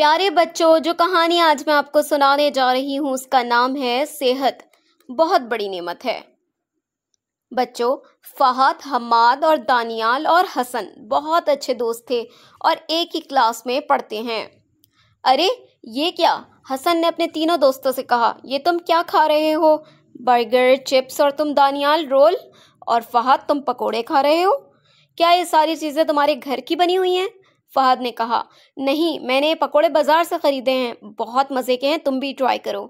प्यारे बच्चों जो कहानी आज मैं आपको सुनाने जा रही हूँ उसका नाम है सेहत बहुत बड़ी नेमत है बच्चों फहद हमाद और दानियाल और हसन बहुत अच्छे दोस्त थे और एक ही क्लास में पढ़ते हैं अरे ये क्या हसन ने अपने तीनों दोस्तों से कहा ये तुम क्या खा रहे हो बर्गर चिप्स और तुम दानियाल रोल और फहद तुम पकोड़े खा रहे हो क्या ये सारी चीज़ें तुम्हारे घर की बनी हुई हैं फहद ने कहा नहीं मैंने पकोड़े बाजार से खरीदे हैं बहुत मज़े के हैं तुम भी ट्राई करो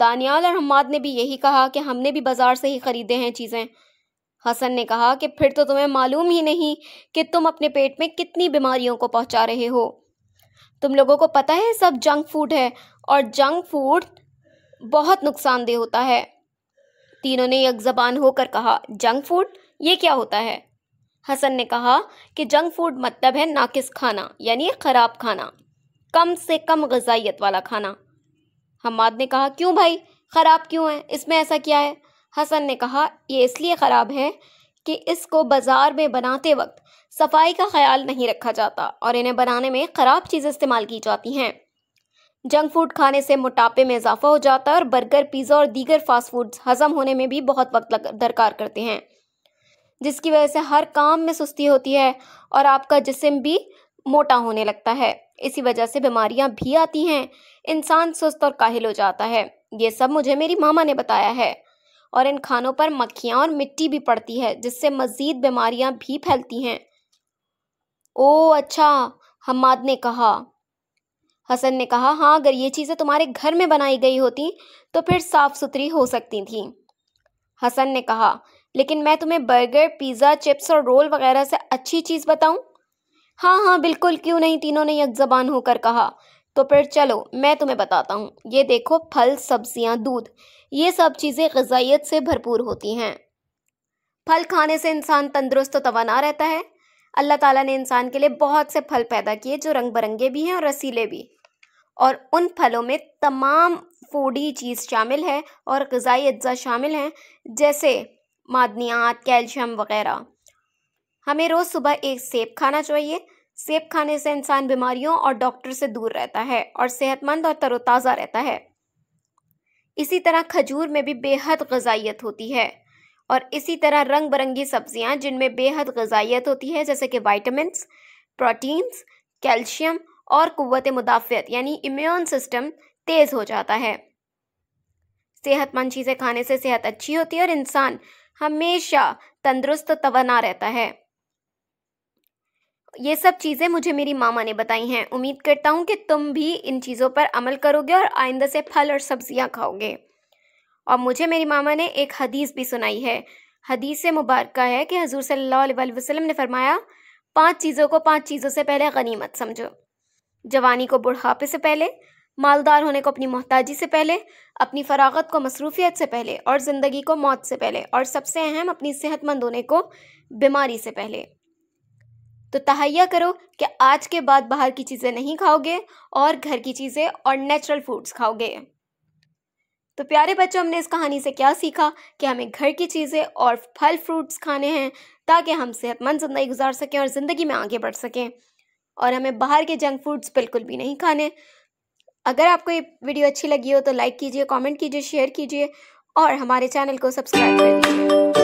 दानियाल और हमाद ने भी यही कहा कि हमने भी बाजार से ही ख़रीदे हैं चीज़ें हसन ने कहा कि फिर तो तुम्हें मालूम ही नहीं कि तुम अपने पेट में कितनी बीमारियों को पहुंचा रहे हो तुम लोगों को पता है सब जंक फूड है और जंक फूड बहुत नुकसानदेह होता है तीनों ने जबान होकर कहा जंक फूड ये क्या होता है हसन ने कहा कि जंक फूड मतलब है नाकिस खाना यानी ख़राब खाना कम से कम गजाइत वाला खाना हमाद ने कहा क्यों भाई ख़राब क्यों है इसमें ऐसा क्या है हसन ने कहा ये इसलिए ख़राब है कि इसको बाज़ार में बनाते वक्त सफाई का ख्याल नहीं रखा जाता और इन्हें बनाने में ख़राब चीज़ें इस्तेमाल की जाती हैं जंक फूड खाने से मोटापे में इजाफा हो जाता है और बर्गर पिज़्ज़ा और दीगर फास्ट फूड्स हज़म होने में भी बहुत वक्त दरकार करते हैं जिसकी वजह से हर काम में सुस्ती होती है और आपका जिसम भी मोटा होने लगता है इसी वजह से बीमारियां भी आती हैं इंसान सुस्त और काहिल हो जाता है ये सब मुझे मेरी मामा ने बताया है और इन खानों पर मक्खियाँ और मिट्टी भी पड़ती है जिससे मज़ीद बीमारियाँ भी फैलती हैं ओ अच्छा हमाद ने कहा हसन ने कहा हाँ अगर ये चीज़ें तुम्हारे घर में बनाई गई होती तो फिर साफ़ सुथरी हो सकती थी हसन ने कहा लेकिन मैं तुम्हें बर्गर पिज़्ज़ा चिप्स और रोल वगैरह से अच्छी चीज़ बताऊँ हाँ हाँ बिल्कुल क्यों नहीं तीनों ने यकजबान होकर कहा तो फिर चलो मैं तुम्हें बताता हूँ ये देखो फल सब्जियाँ दूध ये सब चीज़ें गजाइत से भरपूर होती हैं फल खाने से इंसान तंदुरुस्त तोना रहता है अल्लाह ताला ने इंसान के लिए बहुत से फल पैदा किए जो रंग बिरंगे भी हैं और रसीले भी और उन फलों में तमाम फूडी चीज़ शामिल है और गज़ाई अज्जा शामिल हैं जैसे मादनियात कैल्शियम वगैरह हमें रोज़ सुबह एक सेब खाना चाहिए सेब खाने से इंसान बीमारियों और डॉक्टर से दूर रहता है और सेहतमंद और तरोताज़ा रहता है इसी तरह खजूर में भी बेहद गजाइत होती है और इसी तरह रंग बिरंगी सब्जियां जिनमें बेहद गजाइत होती है जैसे कि वाइटमिनस प्रोटीन्स कैल्शियम और क़वत मुदाफ़त यानी इम्यून सिस्टम तेज़ हो जाता है सेहतमंद चीज़ें खाने से सेहत अच्छी होती है और इंसान हमेशा तंदुरुस्त तवना रहता है ये सब चीज़ें मुझे मेरी मामा ने बताई हैं उम्मीद करता हूँ कि तुम भी इन चीज़ों पर अमल करोगे और आइंदा से फल और सब्जियाँ खाओगे और मुझे मेरी मामा ने एक हदीस भी सुनाई है हदीस से मुबारक है कि हजूर सल्लल्लाहु अलैहि वसल्लम ने फरमाया पांच चीज़ों को पांच चीज़ों से पहले गनीमत समझो जवानी को बुढ़ापे से पहले मालदार होने को अपनी मोहताजी से पहले अपनी फरागत को मसरूफियत से पहले और ज़िंदगी को मौत से पहले और सबसे अहम अपनी सेहतमंद होने को बीमारी से पहले तो तहैया करो कि आज के बाद बाहर की चीज़ें नहीं खाओगे और घर की चीज़ें और नेचुरल फूड्स खाओगे तो प्यारे बच्चों हमने इस कहानी से क्या सीखा कि हमें घर की चीज़ें और फल फ्रूट्स खाने हैं ताकि हम सेहतमंद ज़िंदगी गुजार सकें और ज़िंदगी में आगे बढ़ सकें और हमें बाहर के जंक फूड्स बिल्कुल भी नहीं खाने अगर आपको ये वीडियो अच्छी लगी हो तो लाइक कीजिए कमेंट कीजिए शेयर कीजिए और हमारे चैनल को सब्सक्राइब कर दीजिए